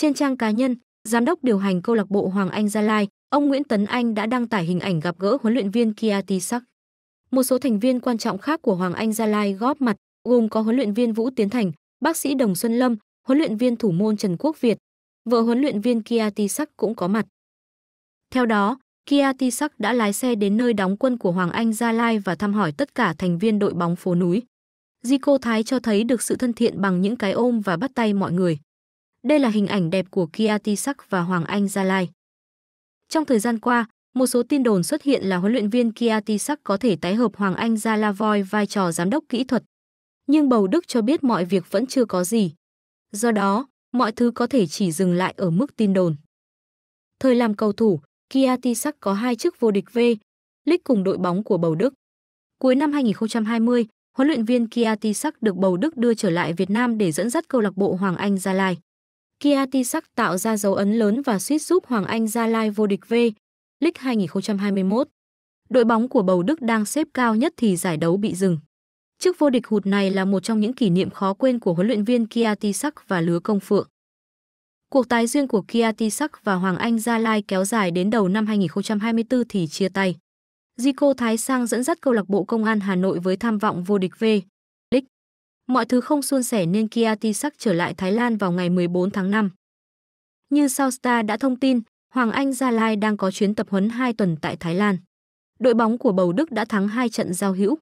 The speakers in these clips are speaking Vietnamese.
Trên trang cá nhân, giám đốc điều hành câu lạc bộ Hoàng Anh Gia Lai, ông Nguyễn Tấn Anh đã đăng tải hình ảnh gặp gỡ huấn luyện viên Kia Tisak. Một số thành viên quan trọng khác của Hoàng Anh Gia Lai góp mặt, gồm có huấn luyện viên Vũ Tiến Thành, bác sĩ Đồng Xuân Lâm, huấn luyện viên thủ môn Trần Quốc Việt. Vợ huấn luyện viên Kia Tisak cũng có mặt. Theo đó, Kia Tisak đã lái xe đến nơi đóng quân của Hoàng Anh Gia Lai và thăm hỏi tất cả thành viên đội bóng phố núi. Zico Thái cho thấy được sự thân thiện bằng những cái ôm và bắt tay mọi người. Đây là hình ảnh đẹp của Kia Tisak và Hoàng Anh Gia Lai. Trong thời gian qua, một số tin đồn xuất hiện là huấn luyện viên Kia Tisak có thể tái hợp Hoàng Anh Gia La Voi vai trò giám đốc kỹ thuật. Nhưng Bầu Đức cho biết mọi việc vẫn chưa có gì. Do đó, mọi thứ có thể chỉ dừng lại ở mức tin đồn. Thời làm cầu thủ, Kia Tisak có hai chức vô địch V, League cùng đội bóng của Bầu Đức. Cuối năm 2020, huấn luyện viên Kia Tisak được Bầu Đức đưa trở lại Việt Nam để dẫn dắt câu lạc bộ Hoàng Anh Gia Lai. Kia t tạo ra dấu ấn lớn và suýt giúp Hoàng Anh Gia Lai vô địch V League 2021. Đội bóng của Bầu Đức đang xếp cao nhất thì giải đấu bị dừng. Chức vô địch hụt này là một trong những kỷ niệm khó quên của huấn luyện viên Kia t và lứa công phượng. Cuộc tái duyên của Kia t và Hoàng Anh Gia Lai kéo dài đến đầu năm 2024 thì chia tay. Zico Thái Sang dẫn dắt câu lạc bộ Công an Hà Nội với tham vọng vô địch V mọi thứ không suôn sẻ nên Kia Tisak trở lại Thái Lan vào ngày 14 tháng 5. Như South Star đã thông tin, Hoàng Anh Gia Lai đang có chuyến tập huấn 2 tuần tại Thái Lan. Đội bóng của Bầu Đức đã thắng hai trận giao hữu.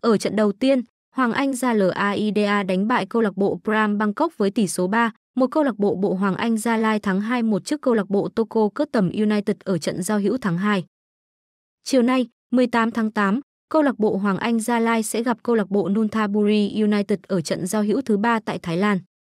Ở trận đầu tiên, Hoàng Anh Gia LAIDA đánh bại câu lạc bộ Pram Bangkok với tỷ số 3, một câu lạc bộ bộ Hoàng Anh Gia Lai thắng 2-1 trước câu lạc bộ Toko Cất Tầm United ở trận giao hữu tháng 2. Chiều nay, 18 tháng 8, câu lạc bộ Hoàng Anh Gia Lai sẽ gặp câu lạc bộ Nonthaburi United ở trận giao hữu thứ ba tại Thái Lan.